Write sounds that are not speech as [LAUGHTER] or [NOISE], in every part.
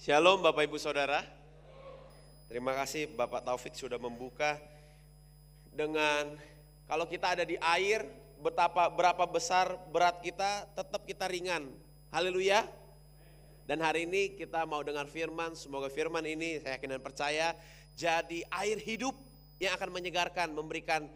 Shalom Bapak Ibu Saudara. Terima kasih Bapak Taufik sudah membuka dengan kalau kita ada di air betapa berapa besar berat kita tetap kita ringan. Haleluya. Dan hari ini kita mau dengar firman, semoga firman ini saya yakin dan percaya jadi air hidup yang akan menyegarkan, memberikan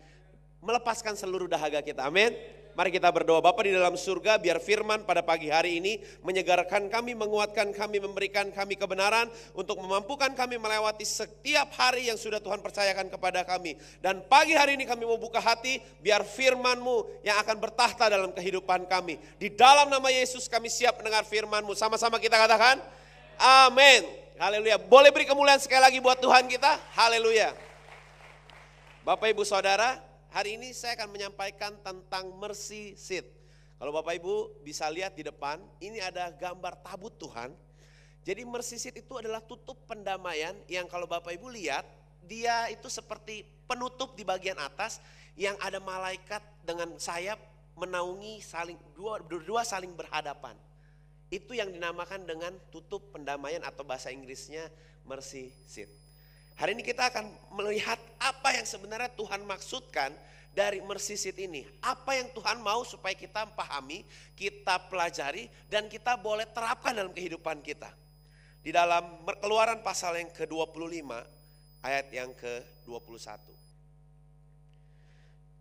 melepaskan seluruh dahaga kita. Amin. Mari kita berdoa Bapa di dalam surga biar firman pada pagi hari ini menyegarkan kami, menguatkan kami, memberikan kami kebenaran untuk memampukan kami melewati setiap hari yang sudah Tuhan percayakan kepada kami. Dan pagi hari ini kami mau buka hati biar firman-Mu yang akan bertahta dalam kehidupan kami. Di dalam nama Yesus kami siap mendengar firman-Mu. Sama-sama kita katakan amin. Haleluya. Boleh beri kemuliaan sekali lagi buat Tuhan kita. Haleluya. Bapak Ibu Saudara, Hari ini saya akan menyampaikan tentang mercy seat. Kalau Bapak Ibu bisa lihat di depan, ini ada gambar tabut Tuhan. Jadi mercy seat itu adalah tutup pendamaian yang kalau Bapak Ibu lihat, dia itu seperti penutup di bagian atas yang ada malaikat dengan sayap menaungi saling dua berdua saling berhadapan. Itu yang dinamakan dengan tutup pendamaian atau bahasa Inggrisnya mercy seat. Hari ini kita akan melihat apa yang sebenarnya Tuhan maksudkan dari Mercy Seat ini. Apa yang Tuhan mau supaya kita pahami, kita pelajari, dan kita boleh terapkan dalam kehidupan kita. Di dalam keluaran pasal yang ke-25, ayat yang ke-21.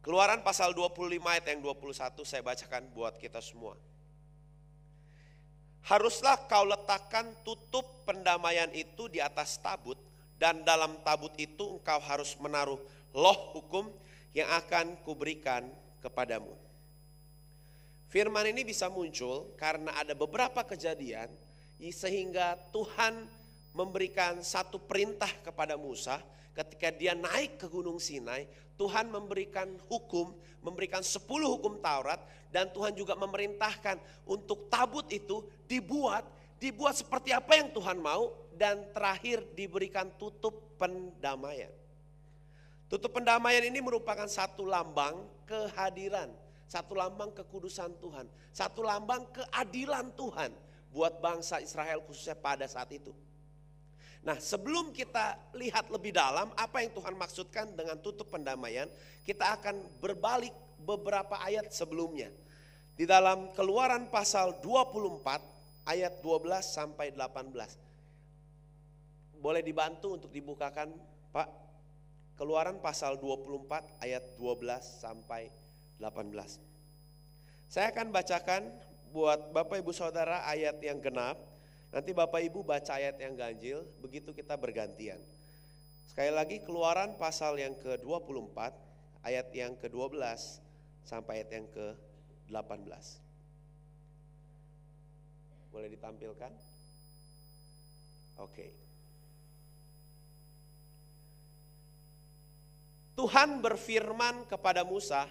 Keluaran pasal 25 ayat yang 21 saya bacakan buat kita semua. Haruslah kau letakkan tutup pendamaian itu di atas tabut dan dalam tabut itu engkau harus menaruh loh hukum yang akan kuberikan kepadamu. Firman ini bisa muncul karena ada beberapa kejadian sehingga Tuhan memberikan satu perintah kepada Musa ketika dia naik ke Gunung Sinai, Tuhan memberikan hukum, memberikan sepuluh hukum Taurat dan Tuhan juga memerintahkan untuk tabut itu dibuat dibuat seperti apa yang Tuhan mau, dan terakhir diberikan tutup pendamaian. Tutup pendamaian ini merupakan satu lambang kehadiran, satu lambang kekudusan Tuhan, satu lambang keadilan Tuhan buat bangsa Israel khususnya pada saat itu. Nah, sebelum kita lihat lebih dalam apa yang Tuhan maksudkan dengan tutup pendamaian, kita akan berbalik beberapa ayat sebelumnya. Di dalam Keluaran pasal 24 ayat 12 sampai 18. Boleh dibantu untuk dibukakan Pak? Keluaran pasal 24 ayat 12 sampai 18. Saya akan bacakan buat Bapak Ibu Saudara ayat yang genap. Nanti Bapak Ibu baca ayat yang ganjil, begitu kita bergantian. Sekali lagi keluaran pasal yang ke-24 ayat yang ke-12 sampai ayat yang ke-18. Boleh ditampilkan? Oke. Tuhan berfirman kepada Musa,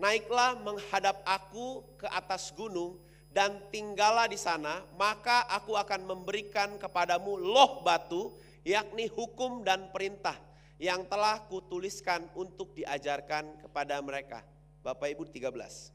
"Naiklah menghadap Aku ke atas gunung dan tinggallah di sana, maka Aku akan memberikan kepadamu loh batu, yakni hukum dan perintah yang telah kutuliskan untuk diajarkan kepada mereka." Bapak Ibu 13.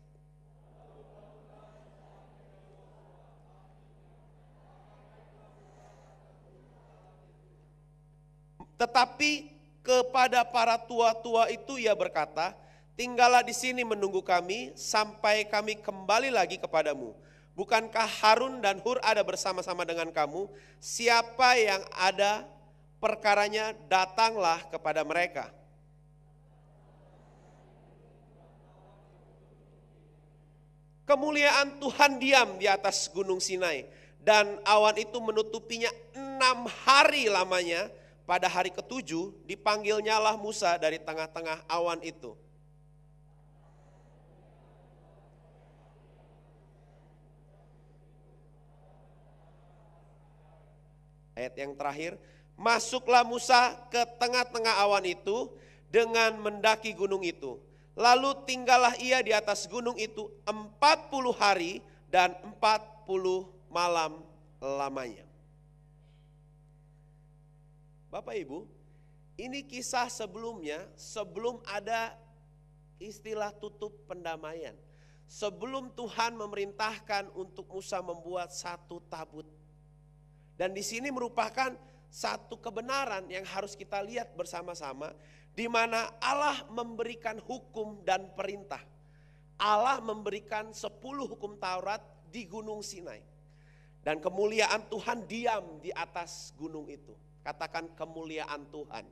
Tetapi kepada para tua-tua itu ia berkata, tinggallah di sini menunggu kami sampai kami kembali lagi kepadamu. Bukankah Harun dan Hur ada bersama-sama dengan kamu? Siapa yang ada perkaranya datanglah kepada mereka. Kemuliaan Tuhan diam di atas gunung Sinai dan awan itu menutupinya enam hari lamanya pada hari ketujuh dipanggilnyalah Musa dari tengah-tengah awan itu. Ayat yang terakhir, masuklah Musa ke tengah-tengah awan itu dengan mendaki gunung itu. Lalu tinggallah ia di atas gunung itu empat puluh hari dan empat puluh malam lamanya. Bapak Ibu, ini kisah sebelumnya, sebelum ada istilah tutup pendamaian. Sebelum Tuhan memerintahkan untuk Musa membuat satu tabut. Dan di sini merupakan satu kebenaran yang harus kita lihat bersama-sama di mana Allah memberikan hukum dan perintah. Allah memberikan sepuluh hukum Taurat di Gunung Sinai. Dan kemuliaan Tuhan diam di atas gunung itu. Katakan kemuliaan Tuhan.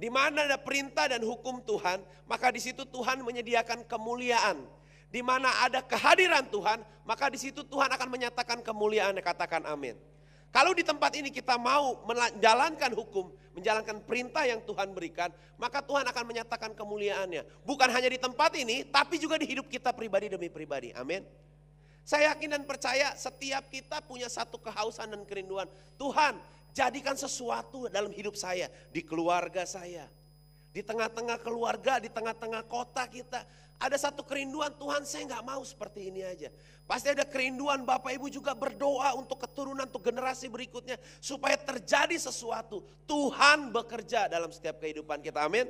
Di mana ada perintah dan hukum Tuhan, maka di situ Tuhan menyediakan kemuliaan. Di mana ada kehadiran Tuhan, maka di situ Tuhan akan menyatakan kemuliaan. Katakan amin. Kalau di tempat ini kita mau menjalankan hukum, menjalankan perintah yang Tuhan berikan, maka Tuhan akan menyatakan kemuliaannya. Bukan hanya di tempat ini, tapi juga di hidup kita pribadi demi pribadi. Amin. Saya yakin dan percaya setiap kita punya satu kehausan dan kerinduan. Tuhan, jadikan sesuatu dalam hidup saya, di keluarga saya, di tengah-tengah keluarga, di tengah-tengah kota kita. Ada satu kerinduan Tuhan saya nggak mau seperti ini aja. Pasti ada kerinduan Bapak Ibu juga berdoa untuk keturunan, untuk generasi berikutnya. Supaya terjadi sesuatu. Tuhan bekerja dalam setiap kehidupan kita. Amin.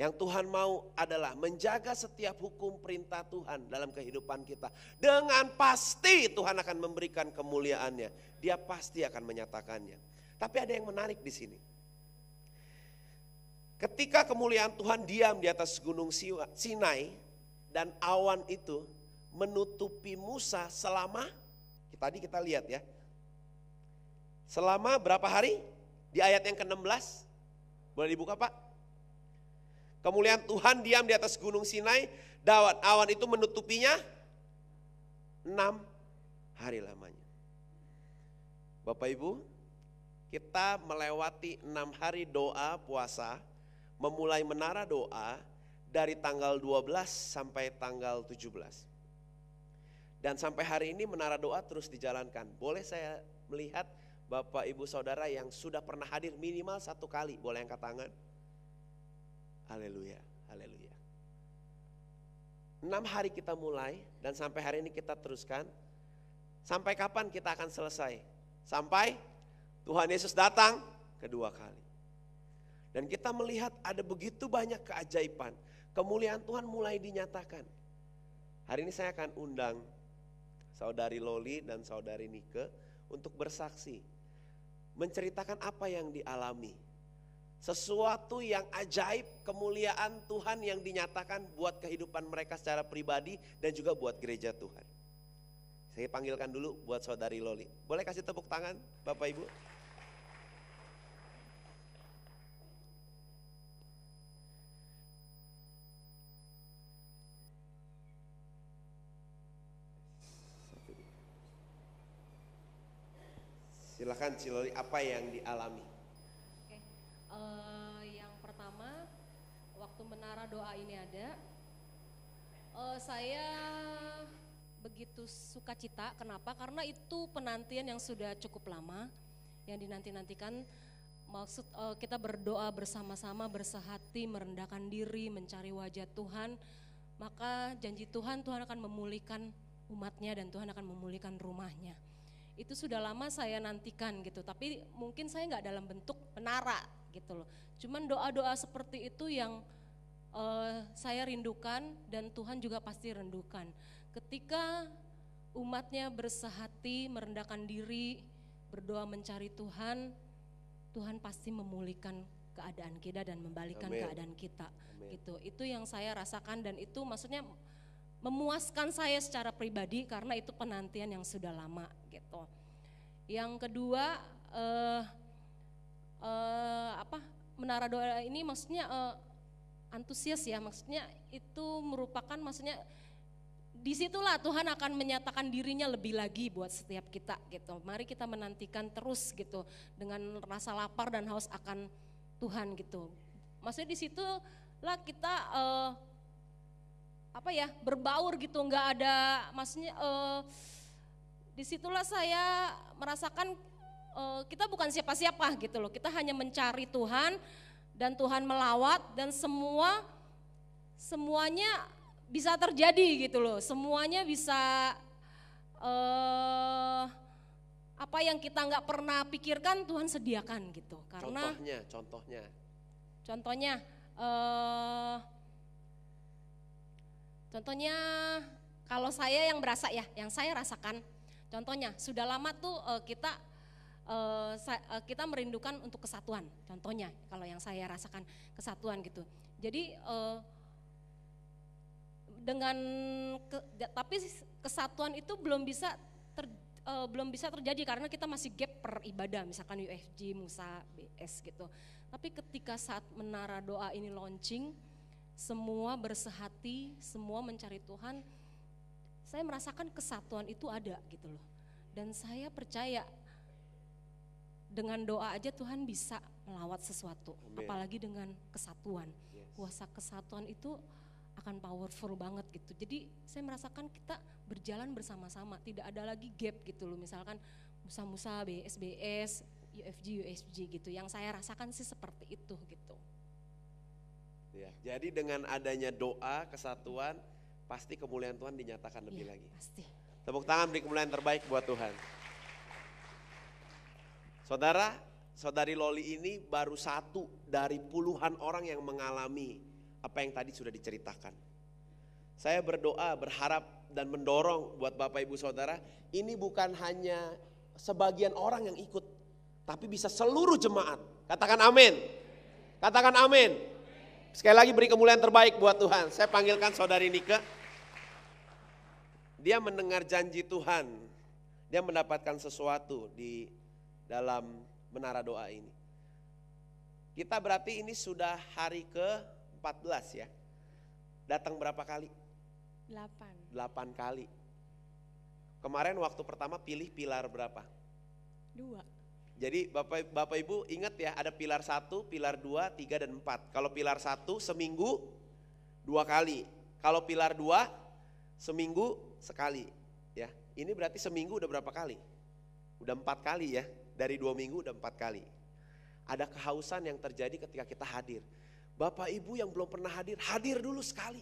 Yang Tuhan mau adalah menjaga setiap hukum perintah Tuhan dalam kehidupan kita. Dengan pasti Tuhan akan memberikan kemuliaannya. Dia pasti akan menyatakannya. Tapi ada yang menarik di sini. Ketika kemuliaan Tuhan diam di atas gunung Sinai dan awan itu menutupi Musa selama tadi kita lihat ya. Selama berapa hari? Di ayat yang ke-16. Boleh dibuka, Pak? Kemuliaan Tuhan diam di atas gunung Sinai, dawat awan itu menutupinya enam hari lamanya. Bapak Ibu, kita melewati enam hari doa puasa, memulai menara doa dari tanggal 12 sampai tanggal 17. Dan sampai hari ini menara doa terus dijalankan. Boleh saya melihat Bapak Ibu Saudara yang sudah pernah hadir minimal satu kali, boleh angkat tangan? Haleluya, haleluya. Enam hari kita mulai dan sampai hari ini kita teruskan. Sampai kapan kita akan selesai? Sampai Tuhan Yesus datang kedua kali. Dan kita melihat ada begitu banyak keajaiban. Kemuliaan Tuhan mulai dinyatakan. Hari ini saya akan undang saudari Loli dan saudari Nike untuk bersaksi. Menceritakan apa yang dialami. Sesuatu yang ajaib kemuliaan Tuhan yang dinyatakan buat kehidupan mereka secara pribadi dan juga buat gereja Tuhan. Saya panggilkan dulu buat saudari Loli. Boleh kasih tepuk tangan Bapak Ibu? Silahkan Ciloli apa yang dialami? Oke, uh, yang pertama waktu menara doa ini ada, uh, saya begitu sukacita. Kenapa? Karena itu penantian yang sudah cukup lama, yang dinanti-nantikan. Maksud uh, kita berdoa bersama-sama, bersehati, merendahkan diri, mencari wajah Tuhan. Maka janji Tuhan, Tuhan akan memulihkan umatnya dan Tuhan akan memulihkan rumahnya itu sudah lama saya nantikan gitu tapi mungkin saya nggak dalam bentuk penara gitu loh cuman doa-doa seperti itu yang uh, saya rindukan dan Tuhan juga pasti rindukan ketika umatnya bersehati merendahkan diri berdoa mencari Tuhan Tuhan pasti memulihkan keadaan kita dan membalikkan Amen. keadaan kita Amen. gitu itu yang saya rasakan dan itu maksudnya memuaskan saya secara pribadi karena itu penantian yang sudah lama gitu. Yang kedua eh, eh, apa menara doa ini maksudnya eh, antusias ya maksudnya itu merupakan maksudnya disitulah Tuhan akan menyatakan dirinya lebih lagi buat setiap kita gitu. Mari kita menantikan terus gitu dengan rasa lapar dan haus akan Tuhan gitu. Maksudnya disitulah kita eh, apa ya berbaur gitu nggak ada maksudnya eh, disitulah saya merasakan eh, kita bukan siapa-siapa gitu loh kita hanya mencari Tuhan dan Tuhan melawat dan semua semuanya bisa terjadi gitu loh semuanya bisa eh, apa yang kita nggak pernah pikirkan Tuhan sediakan gitu karena contohnya contohnya contohnya Contohnya kalau saya yang berasa ya, yang saya rasakan. Contohnya sudah lama tuh uh, kita uh, kita merindukan untuk kesatuan. Contohnya kalau yang saya rasakan kesatuan gitu. Jadi uh, dengan ke, tapi kesatuan itu belum bisa ter, uh, belum bisa terjadi karena kita masih gap per ibadah misalkan UFG, Musa, BS gitu. Tapi ketika saat menara doa ini launching, semua bersehati, semua mencari Tuhan. Saya merasakan kesatuan itu ada gitu loh. Dan saya percaya dengan doa aja Tuhan bisa melawat sesuatu, Amen. apalagi dengan kesatuan. Yes. Kuasa kesatuan itu akan powerful banget gitu. Jadi saya merasakan kita berjalan bersama-sama, tidak ada lagi gap gitu loh. Misalkan Musa-Musa, BSBS, bs UFG, USG gitu. Yang saya rasakan sih seperti itu gitu. Jadi dengan adanya doa, kesatuan, pasti kemuliaan Tuhan dinyatakan lebih ya, lagi. Pasti. Tepuk tangan beri kemuliaan terbaik buat Tuhan. Saudara, saudari Loli ini baru satu dari puluhan orang yang mengalami apa yang tadi sudah diceritakan. Saya berdoa, berharap dan mendorong buat Bapak Ibu Saudara, ini bukan hanya sebagian orang yang ikut, tapi bisa seluruh jemaat. Katakan amin. Katakan amin. Sekali lagi beri kemuliaan terbaik buat Tuhan. Saya panggilkan saudari Nika. Dia mendengar janji Tuhan. Dia mendapatkan sesuatu di dalam menara doa ini. Kita berarti ini sudah hari ke-14 ya. Datang berapa kali? 8. 8 kali. Kemarin waktu pertama pilih pilar berapa? Dua. Jadi Bapak Bapak Ibu ingat ya ada pilar 1, pilar 2, 3 dan 4. Kalau pilar 1 seminggu dua kali. Kalau pilar 2 seminggu sekali ya. Ini berarti seminggu udah berapa kali? Udah empat kali ya. Dari dua minggu udah empat kali. Ada kehausan yang terjadi ketika kita hadir. Bapak Ibu yang belum pernah hadir, hadir dulu sekali.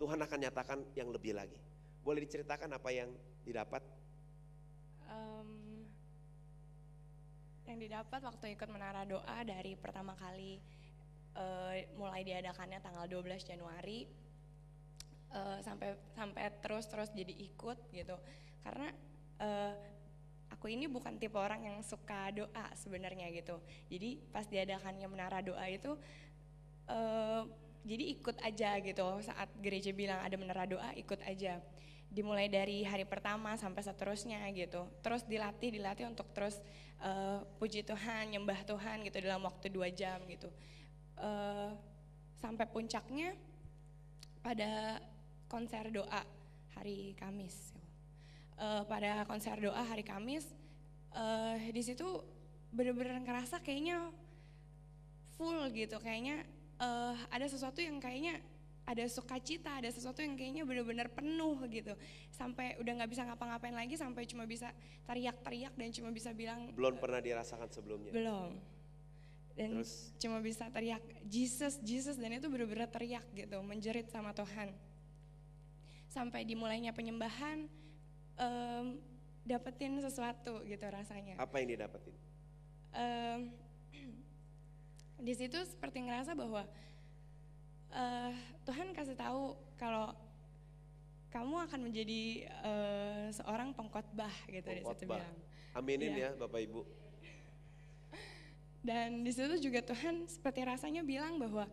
Tuhan akan nyatakan yang lebih lagi. Boleh diceritakan apa yang didapat yang didapat waktu ikut Menara Doa dari pertama kali uh, mulai diadakannya tanggal 12 Januari uh, sampai sampai terus-terus jadi ikut gitu. Karena uh, aku ini bukan tipe orang yang suka doa sebenarnya gitu. Jadi pas diadakannya Menara Doa itu uh, jadi ikut aja gitu saat gereja bilang ada menara doa ikut aja dimulai dari hari pertama sampai seterusnya gitu. Terus dilatih dilatih untuk terus uh, puji Tuhan, nyembah Tuhan gitu dalam waktu dua jam gitu. Uh, sampai puncaknya pada konser doa hari Kamis. Uh, pada konser doa hari Kamis uh, di situ bener-bener ngerasa kayaknya full gitu, kayaknya uh, ada sesuatu yang kayaknya ada sukacita, ada sesuatu yang kayaknya benar-benar penuh gitu. Sampai udah nggak bisa ngapa-ngapain lagi, sampai cuma bisa teriak-teriak dan cuma bisa bilang. Belum eh, pernah dirasakan sebelumnya? Belum. Dan Terus? cuma bisa teriak, Jesus, Jesus, dan itu benar-benar teriak gitu, menjerit sama Tuhan. Sampai dimulainya penyembahan, um, dapetin sesuatu gitu rasanya. Apa yang didapetin? Um, [CLEARS THROAT] di situ seperti ngerasa bahwa uh, Tuhan kasih tahu kalau kamu akan menjadi uh, seorang pengkhotbah gitu di situ bilang. Aminin ya, ya Bapak Ibu. Dan di situ juga Tuhan seperti rasanya bilang bahwa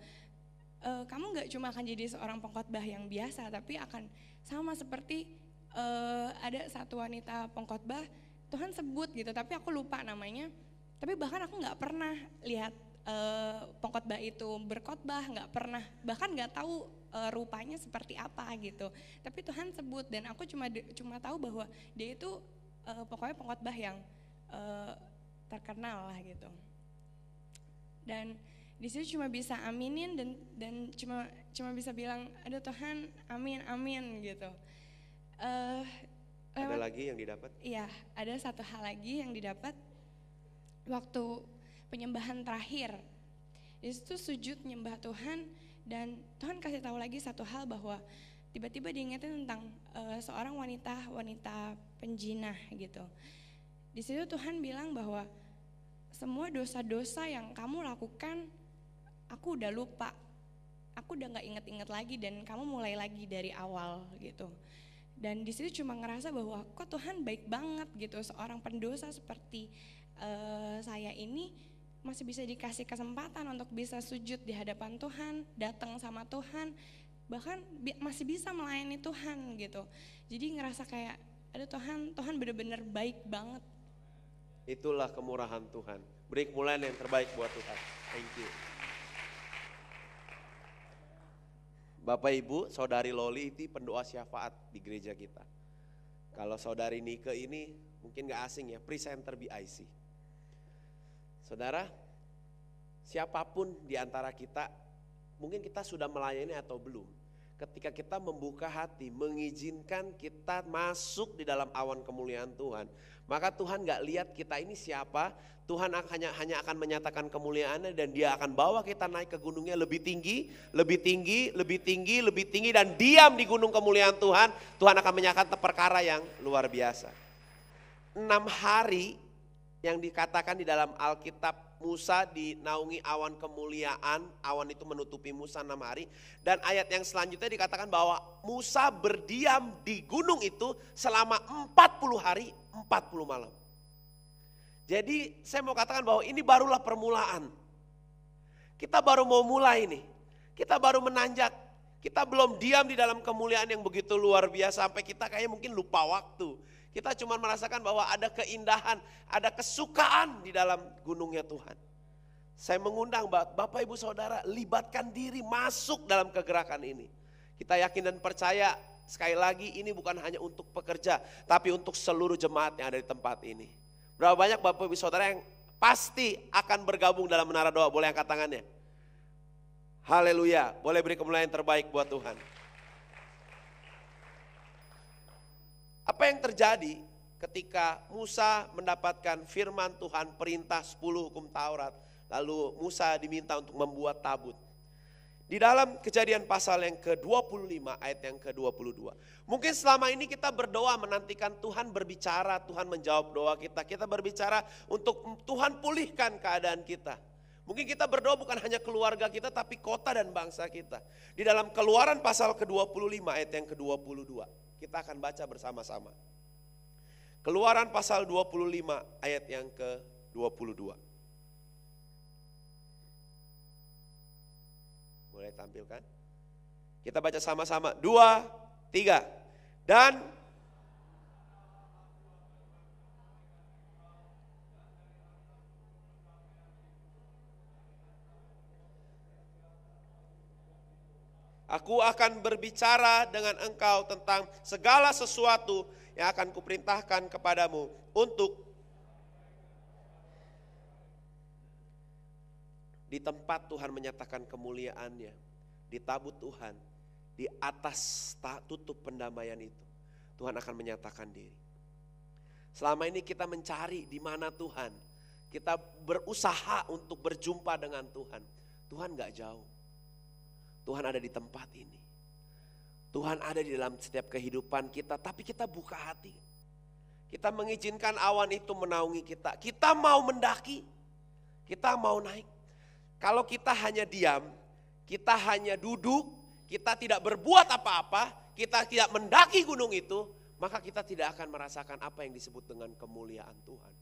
uh, kamu nggak cuma akan jadi seorang pengkhotbah yang biasa, tapi akan sama seperti uh, ada satu wanita pengkhotbah Tuhan sebut gitu, tapi aku lupa namanya. Tapi bahkan aku nggak pernah lihat Eh, pengkhotbah itu berkhotbah nggak pernah bahkan nggak tahu uh, rupanya seperti apa gitu tapi Tuhan sebut dan aku cuma cuma tahu bahwa dia itu uh, pokoknya pengkhotbah yang uh, terkenal lah gitu dan di situ cuma bisa aminin dan dan cuma cuma bisa bilang ada Tuhan amin amin gitu uh, ada lagi yang didapat iya ada satu hal lagi yang didapat waktu penyembahan terakhir. Di situ sujud menyembah Tuhan dan Tuhan kasih tahu lagi satu hal bahwa tiba-tiba diingetin tentang uh, seorang wanita wanita penjina gitu. Di situ Tuhan bilang bahwa semua dosa-dosa yang kamu lakukan aku udah lupa. Aku udah nggak inget-inget lagi dan kamu mulai lagi dari awal gitu. Dan di situ cuma ngerasa bahwa kok Tuhan baik banget gitu seorang pendosa seperti uh, saya ini masih bisa dikasih kesempatan untuk bisa sujud di hadapan Tuhan, datang sama Tuhan, bahkan bi masih bisa melayani Tuhan gitu. Jadi ngerasa kayak, aduh Tuhan, Tuhan bener-bener baik banget. Itulah kemurahan Tuhan. Beri kemuliaan yang terbaik buat Tuhan. Thank you. Bapak Ibu, Saudari Loli itu pendoa syafaat di gereja kita. Kalau Saudari Nike ini mungkin gak asing ya, presenter BIC. Saudara, siapapun di antara kita, mungkin kita sudah melayani atau belum. Ketika kita membuka hati, mengizinkan kita masuk di dalam awan kemuliaan Tuhan, maka Tuhan gak lihat kita ini siapa, Tuhan hanya hanya akan menyatakan kemuliaannya dan dia akan bawa kita naik ke gunungnya lebih tinggi, lebih tinggi, lebih tinggi, lebih tinggi dan diam di gunung kemuliaan Tuhan, Tuhan akan menyatakan perkara yang luar biasa. Enam hari yang dikatakan di dalam Alkitab Musa dinaungi awan kemuliaan, awan itu menutupi Musa enam hari. Dan ayat yang selanjutnya dikatakan bahwa Musa berdiam di gunung itu selama 40 hari, 40 malam. Jadi saya mau katakan bahwa ini barulah permulaan. Kita baru mau mulai nih, kita baru menanjak, kita belum diam di dalam kemuliaan yang begitu luar biasa sampai kita kayaknya mungkin lupa waktu kita cuma merasakan bahwa ada keindahan, ada kesukaan di dalam gunungnya Tuhan. Saya mengundang Bapak Ibu Saudara libatkan diri masuk dalam kegerakan ini. Kita yakin dan percaya sekali lagi ini bukan hanya untuk pekerja, tapi untuk seluruh jemaat yang ada di tempat ini. Berapa banyak Bapak Ibu Saudara yang pasti akan bergabung dalam menara doa. Boleh angkat tangannya. Haleluya. Boleh beri kemuliaan terbaik buat Tuhan. Apa yang terjadi ketika Musa mendapatkan firman Tuhan perintah 10 hukum Taurat. Lalu Musa diminta untuk membuat tabut. Di dalam kejadian pasal yang ke-25 ayat yang ke-22. Mungkin selama ini kita berdoa menantikan Tuhan berbicara, Tuhan menjawab doa kita. Kita berbicara untuk Tuhan pulihkan keadaan kita. Mungkin kita berdoa bukan hanya keluarga kita tapi kota dan bangsa kita. Di dalam keluaran pasal ke-25 ayat yang ke-22. Kita akan baca bersama-sama. Keluaran pasal 25 ayat yang ke-22. Boleh tampilkan? Kita baca sama-sama. Dua, tiga. Dan Aku akan berbicara dengan engkau tentang segala sesuatu yang akan kuperintahkan kepadamu untuk di tempat Tuhan menyatakan kemuliaannya, di tabut Tuhan, di atas tak tutup pendamaian itu, Tuhan akan menyatakan diri. Selama ini kita mencari di mana Tuhan, kita berusaha untuk berjumpa dengan Tuhan. Tuhan gak jauh. Tuhan ada di tempat ini. Tuhan ada di dalam setiap kehidupan kita, tapi kita buka hati. Kita mengizinkan awan itu menaungi kita. Kita mau mendaki, kita mau naik. Kalau kita hanya diam, kita hanya duduk, kita tidak berbuat apa-apa, kita tidak mendaki gunung itu, maka kita tidak akan merasakan apa yang disebut dengan kemuliaan Tuhan.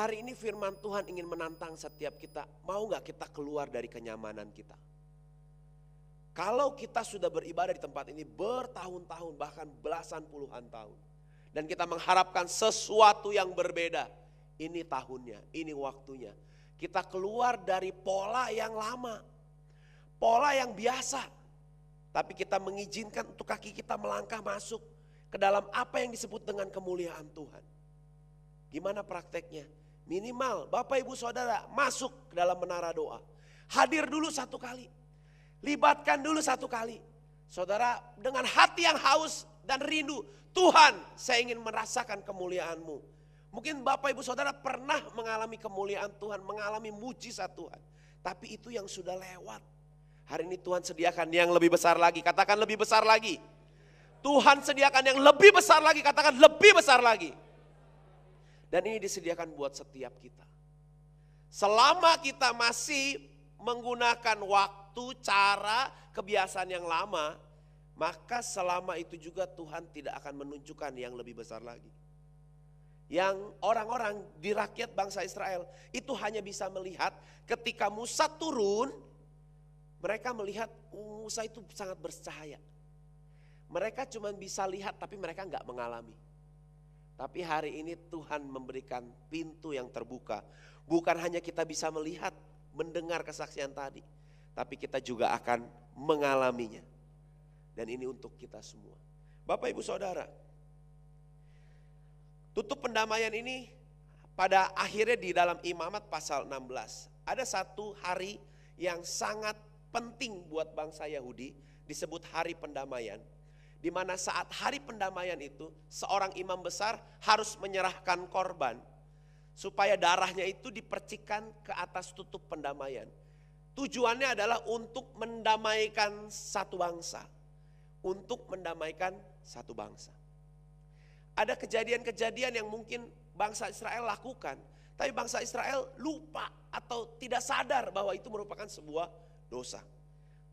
Hari ini firman Tuhan ingin menantang setiap kita, mau nggak kita keluar dari kenyamanan kita? Kalau kita sudah beribadah di tempat ini bertahun-tahun bahkan belasan puluhan tahun. Dan kita mengharapkan sesuatu yang berbeda. Ini tahunnya, ini waktunya. Kita keluar dari pola yang lama. Pola yang biasa. Tapi kita mengizinkan untuk kaki kita melangkah masuk ke dalam apa yang disebut dengan kemuliaan Tuhan. Gimana prakteknya? Minimal Bapak Ibu Saudara masuk ke dalam menara doa. Hadir dulu satu kali Libatkan dulu satu kali. Saudara, dengan hati yang haus dan rindu, Tuhan saya ingin merasakan kemuliaanmu. Mungkin Bapak Ibu Saudara pernah mengalami kemuliaan Tuhan, mengalami mujizat Tuhan. Tapi itu yang sudah lewat. Hari ini Tuhan sediakan yang lebih besar lagi, katakan lebih besar lagi. Tuhan sediakan yang lebih besar lagi, katakan lebih besar lagi. Dan ini disediakan buat setiap kita. Selama kita masih menggunakan waktu waktu, cara, kebiasaan yang lama, maka selama itu juga Tuhan tidak akan menunjukkan yang lebih besar lagi. Yang orang-orang di rakyat bangsa Israel itu hanya bisa melihat ketika Musa turun, mereka melihat oh, Musa itu sangat bercahaya. Mereka cuma bisa lihat tapi mereka nggak mengalami. Tapi hari ini Tuhan memberikan pintu yang terbuka. Bukan hanya kita bisa melihat, mendengar kesaksian tadi tapi kita juga akan mengalaminya. Dan ini untuk kita semua. Bapak Ibu Saudara, tutup pendamaian ini pada akhirnya di dalam imamat pasal 16. Ada satu hari yang sangat penting buat bangsa Yahudi disebut hari pendamaian. Di mana saat hari pendamaian itu seorang imam besar harus menyerahkan korban supaya darahnya itu dipercikan ke atas tutup pendamaian. Tujuannya adalah untuk mendamaikan satu bangsa. Untuk mendamaikan satu bangsa. Ada kejadian-kejadian yang mungkin bangsa Israel lakukan, tapi bangsa Israel lupa atau tidak sadar bahwa itu merupakan sebuah dosa.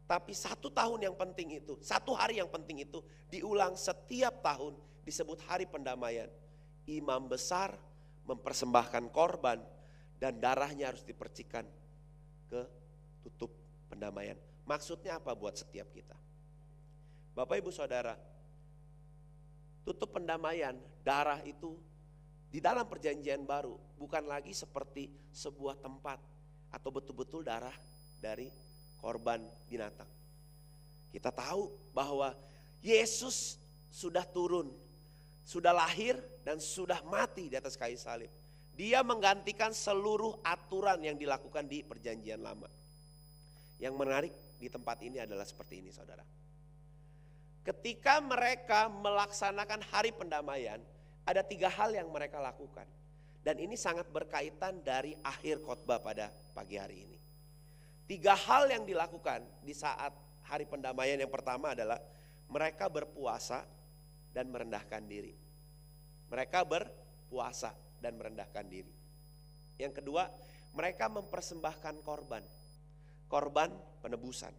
Tapi satu tahun yang penting itu, satu hari yang penting itu diulang setiap tahun disebut hari pendamaian. Imam besar mempersembahkan korban dan darahnya harus dipercikan ke tutup pendamaian. Maksudnya apa buat setiap kita? Bapak Ibu Saudara, tutup pendamaian, darah itu di dalam perjanjian baru bukan lagi seperti sebuah tempat atau betul-betul darah dari korban binatang. Kita tahu bahwa Yesus sudah turun, sudah lahir dan sudah mati di atas kayu salib. Dia menggantikan seluruh aturan yang dilakukan di perjanjian lama. Yang menarik di tempat ini adalah seperti ini saudara. Ketika mereka melaksanakan hari pendamaian, ada tiga hal yang mereka lakukan. Dan ini sangat berkaitan dari akhir khotbah pada pagi hari ini. Tiga hal yang dilakukan di saat hari pendamaian yang pertama adalah mereka berpuasa dan merendahkan diri. Mereka berpuasa dan merendahkan diri. Yang kedua, mereka mempersembahkan korban korban penebusan.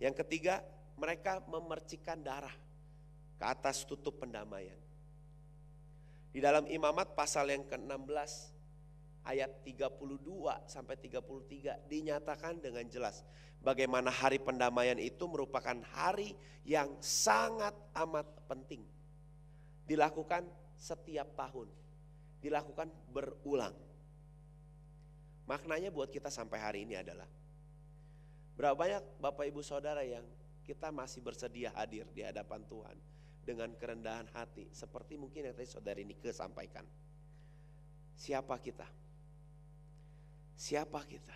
Yang ketiga, mereka memercikan darah ke atas tutup pendamaian. Di dalam imamat pasal yang ke-16 ayat 32 sampai 33 dinyatakan dengan jelas bagaimana hari pendamaian itu merupakan hari yang sangat amat penting. Dilakukan setiap tahun, dilakukan berulang. Maknanya buat kita sampai hari ini adalah Berapa banyak Bapak Ibu Saudara yang kita masih bersedia hadir di hadapan Tuhan dengan kerendahan hati seperti mungkin yang tadi saudari Nike sampaikan. Siapa kita? Siapa kita?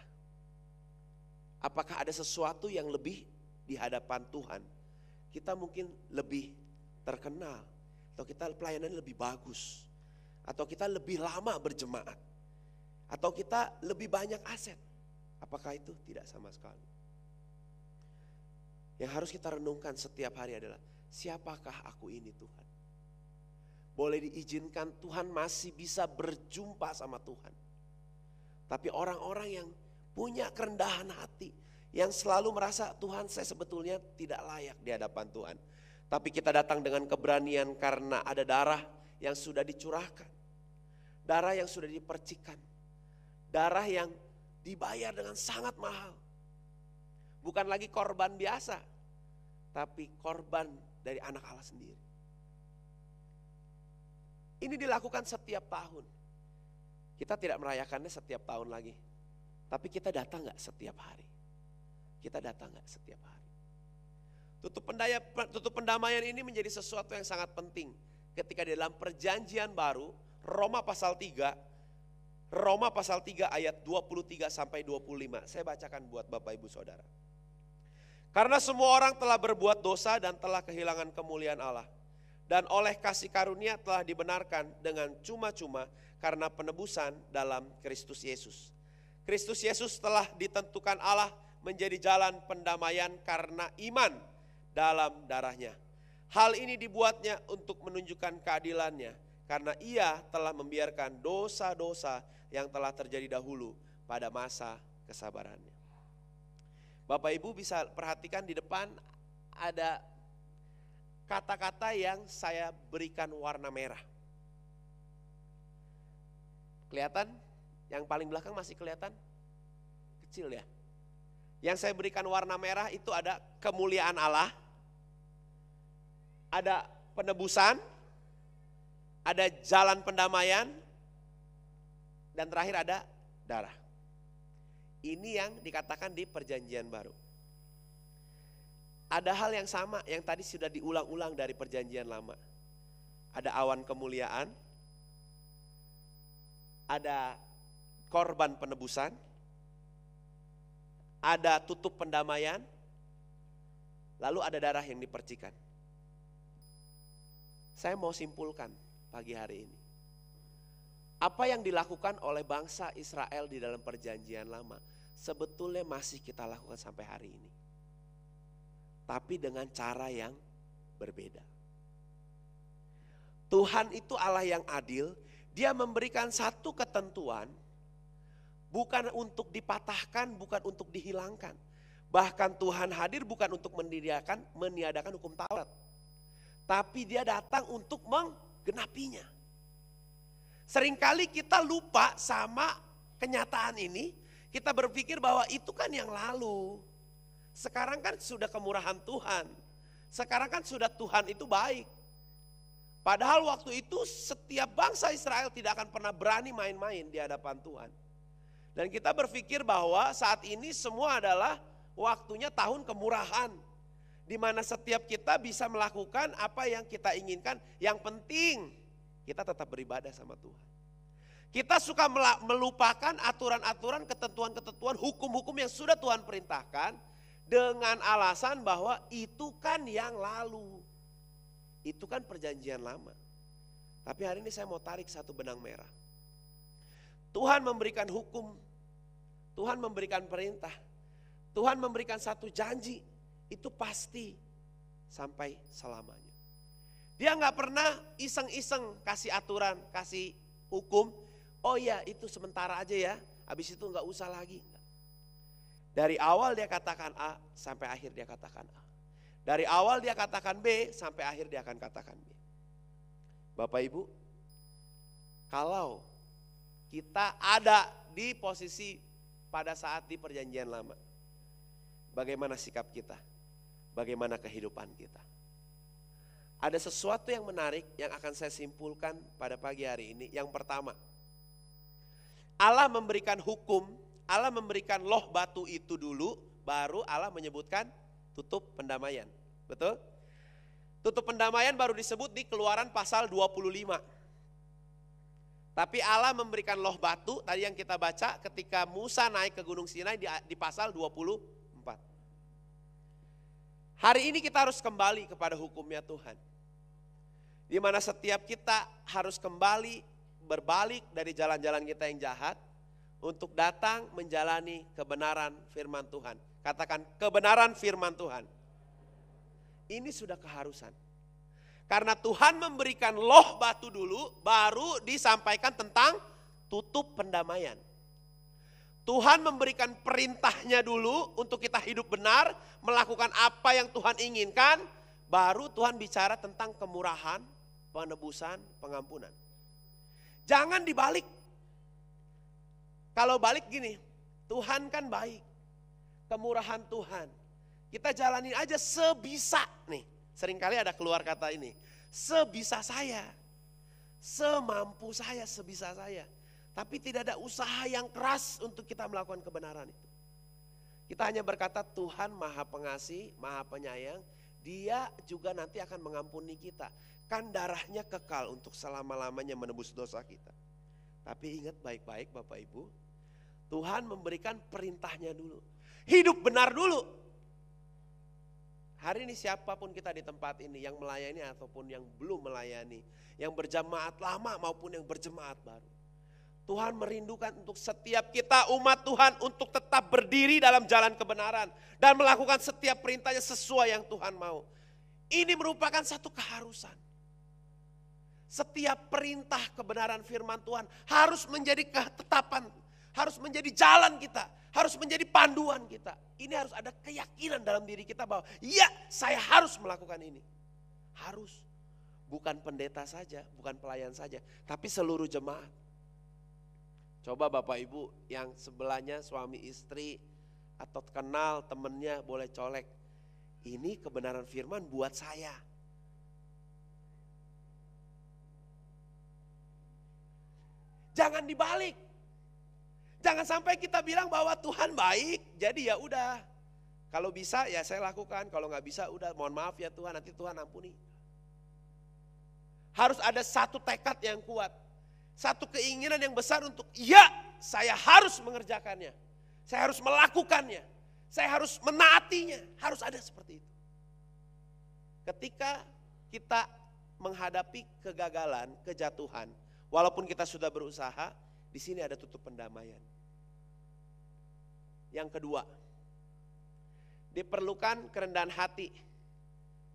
Apakah ada sesuatu yang lebih di hadapan Tuhan? Kita mungkin lebih terkenal atau kita pelayanan lebih bagus atau kita lebih lama berjemaat atau kita lebih banyak aset. Apakah itu? Tidak sama sekali. Yang harus kita renungkan setiap hari adalah siapakah aku ini Tuhan? Boleh diizinkan Tuhan masih bisa berjumpa sama Tuhan. Tapi orang-orang yang punya kerendahan hati, yang selalu merasa Tuhan saya sebetulnya tidak layak di hadapan Tuhan. Tapi kita datang dengan keberanian karena ada darah yang sudah dicurahkan. Darah yang sudah dipercikan. Darah yang dibayar dengan sangat mahal. Bukan lagi korban biasa, tapi korban dari anak Allah sendiri. Ini dilakukan setiap tahun. Kita tidak merayakannya setiap tahun lagi. Tapi kita datang nggak setiap hari? Kita datang nggak setiap hari? Tutup, pendaya, tutup pendamaian ini menjadi sesuatu yang sangat penting. Ketika di dalam perjanjian baru, Roma pasal 3, Roma pasal 3 ayat 23 sampai 25. Saya bacakan buat Bapak Ibu Saudara. Karena semua orang telah berbuat dosa dan telah kehilangan kemuliaan Allah. Dan oleh kasih karunia telah dibenarkan dengan cuma-cuma karena penebusan dalam Kristus Yesus. Kristus Yesus telah ditentukan Allah menjadi jalan pendamaian karena iman dalam darahnya. Hal ini dibuatnya untuk menunjukkan keadilannya karena ia telah membiarkan dosa-dosa yang telah terjadi dahulu pada masa kesabarannya. Bapak Ibu bisa perhatikan di depan ada kata-kata yang saya berikan warna merah. Kelihatan? Yang paling belakang masih kelihatan? Kecil ya. Yang saya berikan warna merah itu ada kemuliaan Allah, ada penebusan, ada jalan pendamaian, dan terakhir ada darah. Ini yang dikatakan di perjanjian baru. Ada hal yang sama yang tadi sudah diulang-ulang dari perjanjian lama. Ada awan kemuliaan, ada korban penebusan, ada tutup pendamaian, lalu ada darah yang dipercikan. Saya mau simpulkan pagi hari ini. Apa yang dilakukan oleh bangsa Israel di dalam perjanjian lama? sebetulnya masih kita lakukan sampai hari ini. Tapi dengan cara yang berbeda. Tuhan itu Allah yang adil, dia memberikan satu ketentuan bukan untuk dipatahkan, bukan untuk dihilangkan. Bahkan Tuhan hadir bukan untuk meniadakan, meniadakan hukum Taurat. Tapi dia datang untuk menggenapinya. Seringkali kita lupa sama kenyataan ini kita berpikir bahwa itu kan yang lalu. Sekarang kan sudah kemurahan Tuhan. Sekarang kan sudah Tuhan itu baik. Padahal waktu itu setiap bangsa Israel tidak akan pernah berani main-main di hadapan Tuhan. Dan kita berpikir bahwa saat ini semua adalah waktunya tahun kemurahan. Di mana setiap kita bisa melakukan apa yang kita inginkan. Yang penting kita tetap beribadah sama Tuhan. Kita suka melupakan aturan-aturan, ketentuan-ketentuan, hukum-hukum yang sudah Tuhan perintahkan dengan alasan bahwa itu kan yang lalu. Itu kan perjanjian lama. Tapi hari ini saya mau tarik satu benang merah. Tuhan memberikan hukum, Tuhan memberikan perintah, Tuhan memberikan satu janji, itu pasti sampai selamanya. Dia nggak pernah iseng-iseng kasih aturan, kasih hukum, Oh iya itu sementara aja ya, habis itu nggak usah lagi. Dari awal dia katakan A, sampai akhir dia katakan A. Dari awal dia katakan B, sampai akhir dia akan katakan B. Bapak Ibu, kalau kita ada di posisi pada saat di perjanjian lama, bagaimana sikap kita? Bagaimana kehidupan kita? Ada sesuatu yang menarik yang akan saya simpulkan pada pagi hari ini. Yang pertama, Allah memberikan hukum, Allah memberikan loh batu itu dulu, baru Allah menyebutkan tutup pendamaian. Betul? Tutup pendamaian baru disebut di keluaran pasal 25. Tapi Allah memberikan loh batu, tadi yang kita baca ketika Musa naik ke Gunung Sinai di, di pasal 24. Hari ini kita harus kembali kepada hukumnya Tuhan. Di mana setiap kita harus kembali berbalik dari jalan-jalan kita yang jahat untuk datang menjalani kebenaran firman Tuhan. Katakan kebenaran firman Tuhan. Ini sudah keharusan. Karena Tuhan memberikan loh batu dulu baru disampaikan tentang tutup pendamaian. Tuhan memberikan perintahnya dulu untuk kita hidup benar, melakukan apa yang Tuhan inginkan, baru Tuhan bicara tentang kemurahan, penebusan, pengampunan. Jangan dibalik. Kalau balik gini, Tuhan kan baik. Kemurahan Tuhan. Kita jalanin aja sebisa nih. Seringkali ada keluar kata ini. Sebisa saya. Semampu saya, sebisa saya. Tapi tidak ada usaha yang keras untuk kita melakukan kebenaran itu. Kita hanya berkata Tuhan maha pengasih, maha penyayang. Dia juga nanti akan mengampuni kita. Kan darahnya kekal untuk selama-lamanya menebus dosa kita. Tapi ingat baik-baik Bapak Ibu, Tuhan memberikan perintahnya dulu. Hidup benar dulu. Hari ini siapapun kita di tempat ini yang melayani ataupun yang belum melayani, yang berjemaat lama maupun yang berjemaat baru. Tuhan merindukan untuk setiap kita umat Tuhan untuk tetap berdiri dalam jalan kebenaran dan melakukan setiap perintahnya sesuai yang Tuhan mau. Ini merupakan satu keharusan. Setiap perintah kebenaran firman Tuhan harus menjadi ketetapan, harus menjadi jalan kita, harus menjadi panduan kita. Ini harus ada keyakinan dalam diri kita bahwa ya saya harus melakukan ini. Harus. Bukan pendeta saja, bukan pelayan saja, tapi seluruh jemaat. Coba Bapak Ibu yang sebelahnya suami istri atau kenal temennya boleh colek. Ini kebenaran firman buat saya Jangan dibalik. Jangan sampai kita bilang bahwa Tuhan baik, jadi ya udah. Kalau bisa ya saya lakukan, kalau nggak bisa udah mohon maaf ya Tuhan, nanti Tuhan ampuni. Harus ada satu tekad yang kuat. Satu keinginan yang besar untuk ya saya harus mengerjakannya. Saya harus melakukannya. Saya harus menaatinya. Harus ada seperti itu. Ketika kita menghadapi kegagalan, kejatuhan, Walaupun kita sudah berusaha, di sini ada tutup pendamaian. Yang kedua, diperlukan kerendahan hati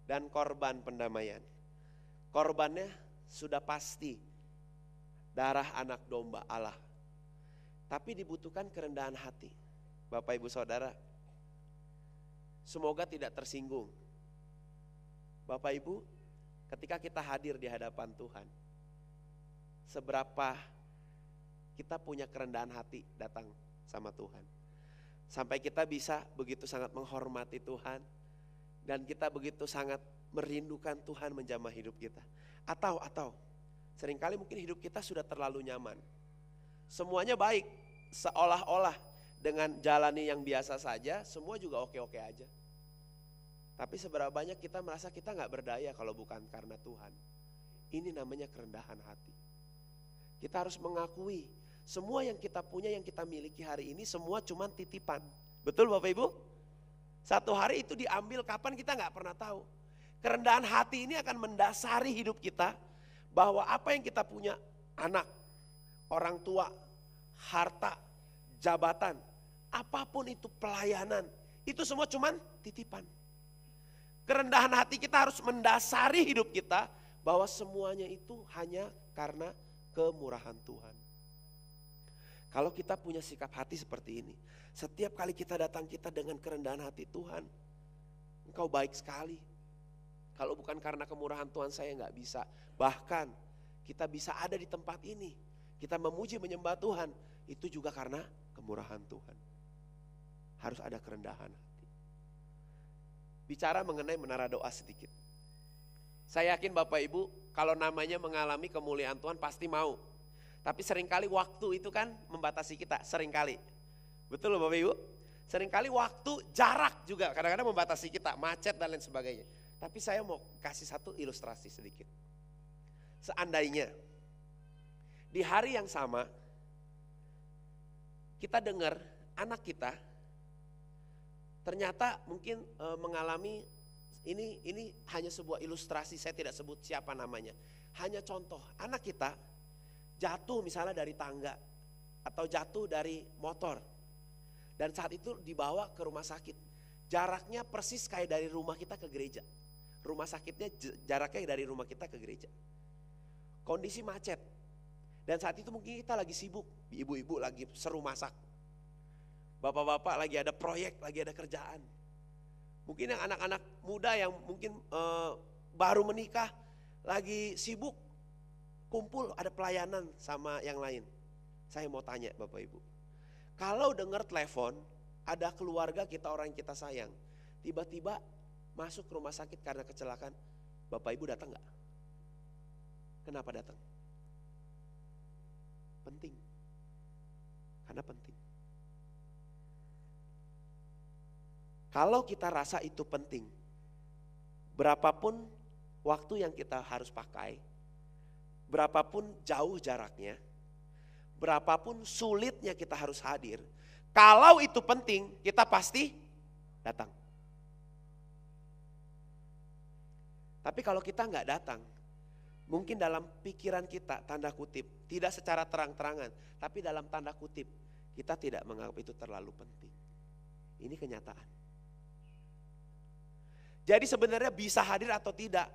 dan korban pendamaian. Korbannya sudah pasti darah anak domba Allah. Tapi dibutuhkan kerendahan hati. Bapak Ibu Saudara, semoga tidak tersinggung. Bapak Ibu, ketika kita hadir di hadapan Tuhan, seberapa kita punya kerendahan hati datang sama Tuhan. Sampai kita bisa begitu sangat menghormati Tuhan dan kita begitu sangat merindukan Tuhan menjamah hidup kita. Atau atau seringkali mungkin hidup kita sudah terlalu nyaman. Semuanya baik, seolah-olah dengan jalani yang biasa saja, semua juga oke-oke aja. Tapi seberapa banyak kita merasa kita nggak berdaya kalau bukan karena Tuhan. Ini namanya kerendahan hati. Kita harus mengakui semua yang kita punya, yang kita miliki hari ini semua cuma titipan. Betul Bapak Ibu? Satu hari itu diambil kapan kita nggak pernah tahu. Kerendahan hati ini akan mendasari hidup kita bahwa apa yang kita punya, anak, orang tua, harta, jabatan, apapun itu pelayanan, itu semua cuman titipan. Kerendahan hati kita harus mendasari hidup kita bahwa semuanya itu hanya karena kemurahan Tuhan. Kalau kita punya sikap hati seperti ini, setiap kali kita datang kita dengan kerendahan hati Tuhan, engkau baik sekali. Kalau bukan karena kemurahan Tuhan saya nggak bisa. Bahkan kita bisa ada di tempat ini, kita memuji menyembah Tuhan, itu juga karena kemurahan Tuhan. Harus ada kerendahan hati. Bicara mengenai menara doa sedikit. Saya yakin Bapak Ibu kalau namanya mengalami kemuliaan Tuhan pasti mau. Tapi seringkali waktu itu kan membatasi kita, seringkali. Betul loh Bapak Ibu? Seringkali waktu, jarak juga kadang-kadang membatasi kita, macet dan lain sebagainya. Tapi saya mau kasih satu ilustrasi sedikit. Seandainya di hari yang sama kita dengar anak kita ternyata mungkin eh, mengalami ini ini hanya sebuah ilustrasi, saya tidak sebut siapa namanya. Hanya contoh, anak kita jatuh misalnya dari tangga atau jatuh dari motor. Dan saat itu dibawa ke rumah sakit. Jaraknya persis kayak dari rumah kita ke gereja. Rumah sakitnya jaraknya dari rumah kita ke gereja. Kondisi macet. Dan saat itu mungkin kita lagi sibuk, ibu-ibu lagi seru masak. Bapak-bapak lagi ada proyek, lagi ada kerjaan Mungkin yang anak-anak muda yang mungkin uh, baru menikah lagi sibuk kumpul ada pelayanan sama yang lain. Saya mau tanya Bapak Ibu. Kalau dengar telepon ada keluarga kita orang yang kita sayang, tiba-tiba masuk ke rumah sakit karena kecelakaan, Bapak Ibu datang nggak? Kenapa datang? Penting. Karena penting. Kalau kita rasa itu penting, berapapun waktu yang kita harus pakai, berapapun jauh jaraknya, berapapun sulitnya kita harus hadir, kalau itu penting, kita pasti datang. Tapi kalau kita nggak datang, mungkin dalam pikiran kita tanda kutip, tidak secara terang-terangan, tapi dalam tanda kutip kita tidak menganggap itu terlalu penting. Ini kenyataan. Jadi sebenarnya bisa hadir atau tidak,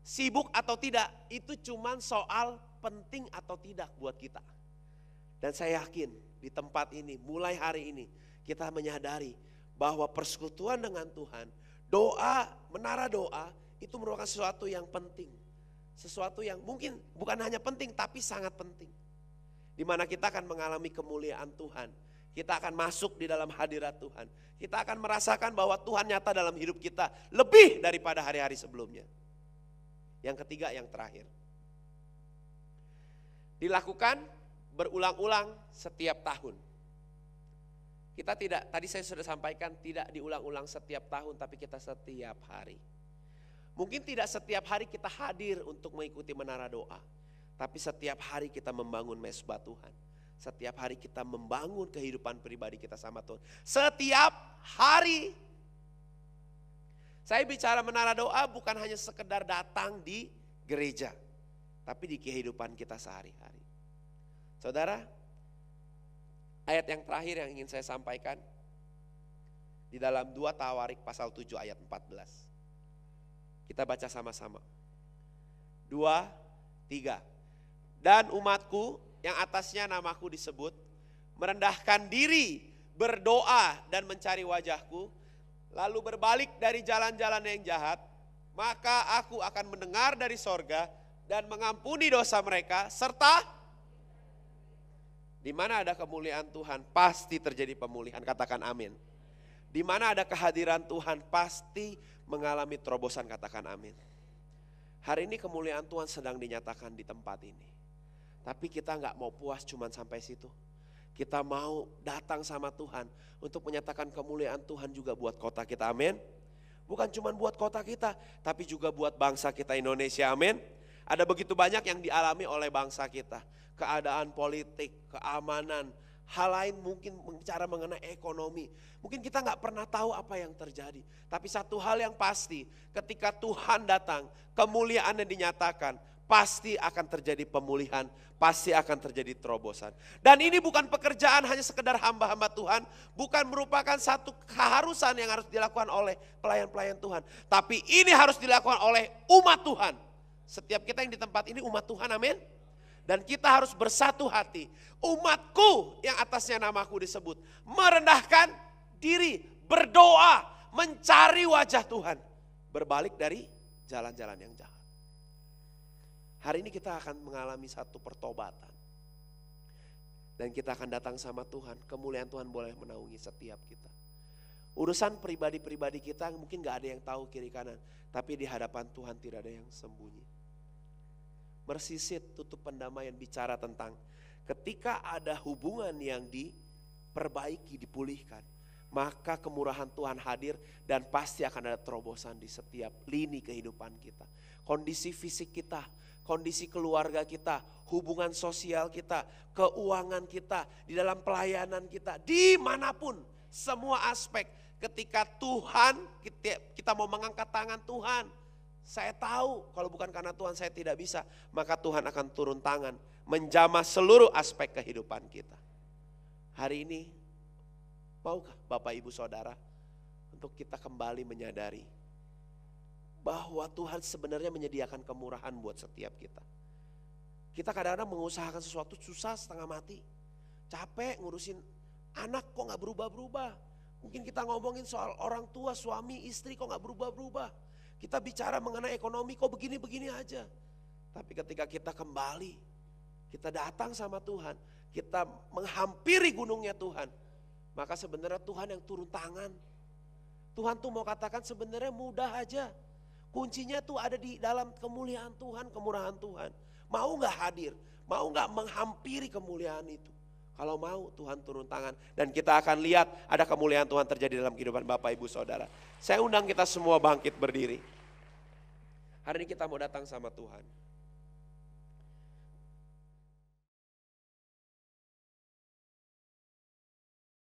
sibuk atau tidak, itu cuma soal penting atau tidak buat kita. Dan saya yakin di tempat ini, mulai hari ini, kita menyadari bahwa persekutuan dengan Tuhan, doa, menara doa, itu merupakan sesuatu yang penting. Sesuatu yang mungkin bukan hanya penting, tapi sangat penting. Dimana kita akan mengalami kemuliaan Tuhan kita akan masuk di dalam hadirat Tuhan. Kita akan merasakan bahwa Tuhan nyata dalam hidup kita lebih daripada hari-hari sebelumnya. Yang ketiga, yang terakhir. Dilakukan berulang-ulang setiap tahun. Kita tidak, tadi saya sudah sampaikan, tidak diulang-ulang setiap tahun, tapi kita setiap hari. Mungkin tidak setiap hari kita hadir untuk mengikuti menara doa, tapi setiap hari kita membangun mesbah Tuhan. Setiap hari kita membangun kehidupan pribadi kita sama Tuhan. Setiap hari. Saya bicara menara doa bukan hanya sekedar datang di gereja. Tapi di kehidupan kita sehari-hari. Saudara, ayat yang terakhir yang ingin saya sampaikan. Di dalam dua Tawarik pasal 7 ayat 14. Kita baca sama-sama. dua tiga Dan umatku yang atasnya namaku disebut, merendahkan diri, berdoa dan mencari wajahku, lalu berbalik dari jalan-jalan yang jahat, maka aku akan mendengar dari sorga dan mengampuni dosa mereka, serta di mana ada kemuliaan Tuhan, pasti terjadi pemulihan. Katakan amin. Di mana ada kehadiran Tuhan, pasti mengalami terobosan. Katakan amin. Hari ini kemuliaan Tuhan sedang dinyatakan di tempat ini. Tapi kita nggak mau puas cuma sampai situ. Kita mau datang sama Tuhan untuk menyatakan kemuliaan Tuhan juga buat kota kita. Amin. Bukan cuma buat kota kita, tapi juga buat bangsa kita Indonesia. Amin. Ada begitu banyak yang dialami oleh bangsa kita. Keadaan politik, keamanan, hal lain mungkin cara mengenai ekonomi. Mungkin kita nggak pernah tahu apa yang terjadi. Tapi satu hal yang pasti, ketika Tuhan datang, kemuliaannya dinyatakan pasti akan terjadi pemulihan, pasti akan terjadi terobosan. Dan ini bukan pekerjaan hanya sekedar hamba-hamba Tuhan, bukan merupakan satu keharusan yang harus dilakukan oleh pelayan-pelayan Tuhan. Tapi ini harus dilakukan oleh umat Tuhan. Setiap kita yang di tempat ini umat Tuhan, amin. Dan kita harus bersatu hati. Umatku yang atasnya namaku disebut. Merendahkan diri, berdoa, mencari wajah Tuhan. Berbalik dari jalan-jalan yang jahat. Hari ini kita akan mengalami satu pertobatan. Dan kita akan datang sama Tuhan. Kemuliaan Tuhan boleh menaungi setiap kita. Urusan pribadi-pribadi kita mungkin gak ada yang tahu kiri kanan. Tapi di hadapan Tuhan tidak ada yang sembunyi. Bersisit, tutup pendamaian, bicara tentang ketika ada hubungan yang diperbaiki, dipulihkan. Maka kemurahan Tuhan hadir dan pasti akan ada terobosan di setiap lini kehidupan kita. Kondisi fisik kita, kondisi keluarga kita, hubungan sosial kita, keuangan kita, di dalam pelayanan kita, dimanapun, semua aspek. Ketika Tuhan, kita, kita mau mengangkat tangan Tuhan, saya tahu kalau bukan karena Tuhan saya tidak bisa, maka Tuhan akan turun tangan, menjamah seluruh aspek kehidupan kita. Hari ini, maukah Bapak Ibu Saudara untuk kita kembali menyadari bahwa Tuhan sebenarnya menyediakan kemurahan buat setiap kita. Kita kadang-kadang mengusahakan sesuatu susah setengah mati. Capek ngurusin anak kok nggak berubah-berubah. Mungkin kita ngomongin soal orang tua, suami, istri kok nggak berubah-berubah. Kita bicara mengenai ekonomi kok begini-begini aja. Tapi ketika kita kembali, kita datang sama Tuhan, kita menghampiri gunungnya Tuhan. Maka sebenarnya Tuhan yang turun tangan. Tuhan tuh mau katakan sebenarnya mudah aja. Kuncinya tuh ada di dalam kemuliaan Tuhan, kemurahan Tuhan. Mau nggak hadir? Mau nggak menghampiri kemuliaan itu? Kalau mau Tuhan turun tangan dan kita akan lihat ada kemuliaan Tuhan terjadi dalam kehidupan Bapak Ibu Saudara. Saya undang kita semua bangkit berdiri. Hari ini kita mau datang sama Tuhan.